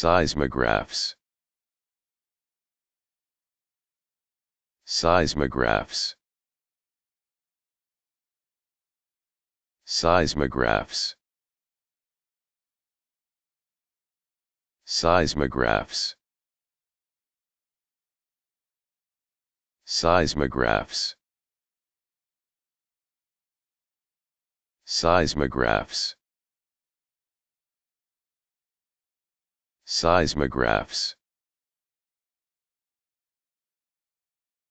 Seismographs Seismographs Seismographs Seismographs Seismographs Seismographs Seismographs